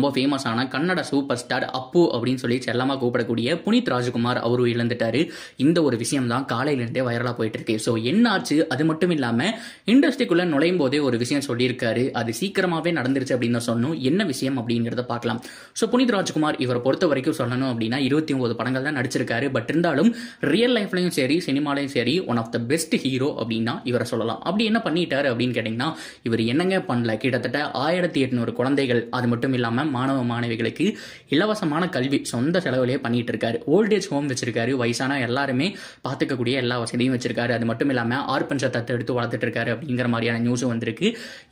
ரொம்ப ஃபேமஸான Kannada super star அப்பு அப்படின்னு சொல்லி செல்லமாக கூப்பிடக்கூடிய புனித் ராஜ்குமார் அவரும் இழந்துட்டாரு இந்த ஒரு விஷயம் தான் காலையிலேருந்தே வைரலாக போயிட்டு இருக்கு ஸோ என்ன ஆச்சு அது மட்டும் இல்லாமல் இண்டஸ்ட்ரிக்குள்ளே நுழையும் போதே ஒரு விஷயம் சொல்லியிருக்காரு அது சீக்கிரமாகவே நடந்துருச்சு அப்படின்னு தான் சொன்னோம் என்ன விஷயம் அப்படிங்கிறத பார்க்கலாம் ஸோ புனித் ராஜ்குமார் இவரை பொறுத்த வரைக்கும் சொல்லணும் அப்படின்னா இருபத்தி ஒன்பது படங்கள் தான் நடிச்சிருக்காரு பட் இருந்தாலும் ரியல் லைஃப்லையும் சரி சினிமாலையும் சரி one of the best hero அப்படின்னா இவரை சொல்லலாம் அப்படி என்ன பண்ணிட்டாரு அப்படின்னு கேட்டிங்கன்னா இவர் என்னங்க பண்ணல கிட்டத்தட்ட ஆயிரத்தி எட்நூறு குழந்தைகள் அது மட்டும் இல்லாமல் மாணவ மாணவிகளுக்கு இலவசமான கல்வி சொந்த செலவுலேயே பண்ணிட்டு இருக்காரு ஓல்டேஜ் ஹோம் வச்சிருக்காரு வயசான எல்லாருமே பார்த்துக்கக்கூடிய எல்லா வசதியும் வச்சிருக்காரு அது மட்டும் இல்லாமல் ஆர்பன் சத்தத்தை எடுத்து வளர்த்துட்டு இருக்காரு அப்படிங்கிற மாதிரியான நியூஸ் வந்திருக்கு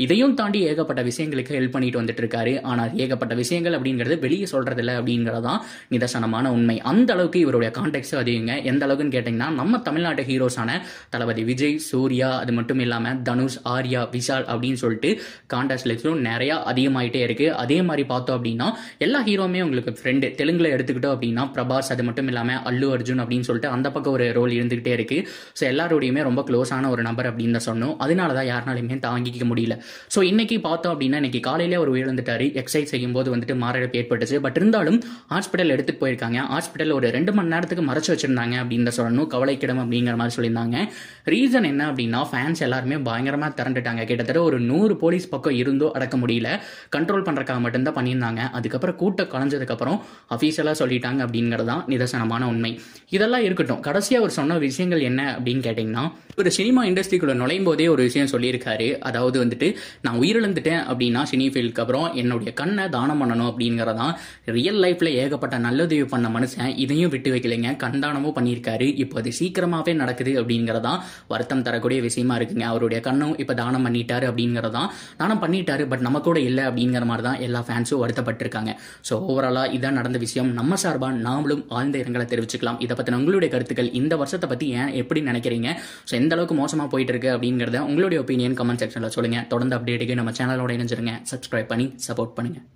இதையும் தாண்டி ஏகப்பட்ட விஷயங்களுக்கு ஹெல்ப் பண்ணிட்டு வந்துட்டு இருக்காரு ஆனால் ஏகப்பட்ட விஷயங்கள் அப்படிங்கிறது வெளியே இல்லை அப்படிங்கிறதான் நிதர்சனமான உண்மை அந்த அளவுக்கு இவருடைய கான்டெக்ட் அதிகம் எந்த அளவுக்குன்னு கேட்டிங்கன்னா நம்ம தமிழ்நாட்டு ஹீரோஸான தளபதி விஜய் சூர்யா அது மட்டும் இல்லாமல் தனுஷ் ஆர்யா விஷால் அப்படின்னு சொல்லிட்டு கான்டாக்ட் லிஸ்ட்டும் நிறையா அதிகமாயிட்டே இருக்குது அதே மாதிரி பார்த்து பார்த்தோம் அப்படின்னா எல்லா ஹீரோவுமே உங்களுக்கு ஃப்ரெண்டு தெலுங்கில் எடுத்துக்கிட்டோம் அப்படின்னா பிரபாஸ் அது மட்டும் இல்லாமல் அல்லு அர்ஜுன் அப்படின்னு சொல்லிட்டு அந்த பக்கம் ஒரு ரோல் இருந்துகிட்டே இருக்கு ஸோ எல்லாரோடையுமே ரொம்ப க்ளோஸான ஒரு நபர் அப்படின்னு தான் சொன்னோம் அதனால தான் யாருனாலுமே தாங்கிக்க முடியல ஸோ இன்னைக்கு பார்த்தோம் அப்படின்னா இன்னைக்கு காலையிலே அவர் உயிர்ந்துட்டாரு எக்ஸசைஸ் செய்யும்போது வந்துட்டு மாரடைப்பு ஏற்பட்டுச்சு பட் இருந்தாலும் ஹாஸ்பிட்டல் எடுத்துட்டு போயிருக்காங்க ஹாஸ்பிட்டல் ஒரு ரெண்டு மணி நேரத்துக்கு மறைச்சு வச்சிருந்தாங்க அப்படின்னு சொல்லணும் கவலைக்கிடம் அப்படிங்கிற மாதிரி சொல்லியிருந்தாங்க ரீசன் என்ன அப்படின்னா ஃபேன்ஸ் எல்லாருமே பயங்கரமாக திரண்டுட்டாங்க கிட்டத்தட்ட ஒரு நூறு போலீஸ் பக்கம் இருந்தோ அடக்க முடியல கண்ட்ரோல் பண்ணுறக்காக மட்டும்தான் பண்ணியிருந்தாங்க பண்ணியிருந்தாங்க அதுக்கப்புறம் கூட்டம் கலைஞ்சதுக்கப்புறம் அஃபீஷியலாக சொல்லிட்டாங்க அப்படிங்கிறது தான் நிதர்சனமான உண்மை இதெல்லாம் இருக்கட்டும் கடைசியாக அவர் சொன்ன விஷயங்கள் என்ன அப்படின்னு கேட்டிங்கன்னா ஒரு சினிமா இண்டஸ்ட்ரிக்குள்ளே நுழையும் போதே ஒரு விஷயம் சொல்லியிருக்காரு அதாவது வந்துட்டு நான் உயிரிழந்துட்டேன் அப்படின்னா சினி ஃபீல்டுக்கு அப்புறம் என்னுடைய கண்ணை தானம் பண்ணணும் அப்படிங்கிறதான் ரியல் லைஃப்பில் ஏகப்பட்ட நல்லுதவி பண்ண மனுஷன் இதையும் விட்டு வைக்கலைங்க கண்தானமும் பண்ணியிருக்காரு இப்போ அது சீக்கிரமாகவே நடக்குது அப்படிங்கிறதான் வருத்தம் தரக்கூடிய விஷயமா இருக்குங்க அவருடைய கண்ணும் இப்போ தானம் பண்ணிட்டாரு அப்படிங்கிறதான் தானம் பண்ணிட்டாரு பட் நம்ம கூட இல்லை அப்படிங்கிற மாதிரி தான் எல்லா ஃபேன்ஸும் அவமானப்படுத்தப்பட்டிருக்காங்க ஸோ ஓவராலாக இதான் நடந்த விஷயம் நம்ம சார்பாக நாமளும் ஆழ்ந்த இரங்கலை தெரிவிச்சுக்கலாம் இதை பற்றின உங்களுடைய கருத்துக்கள் இந்த வருஷத்தை பற்றி ஏன் எப்படி நினைக்கிறீங்க ஸோ எந்த அளவுக்கு மோசமாக போயிட்டு இருக்கு அப்படிங்கிறத உங்களுடைய ஒப்பீனியன் கமெண்ட் செக்ஷனில் சொல்லுங்கள் தொடர்ந்து அப்டேட்டுக்கு நம்ம சேனலோட இணைஞ்சிருங்க சப்ஸ்கிரைப் பண்ணி சப்போர்ட் பண்ணுங்கள்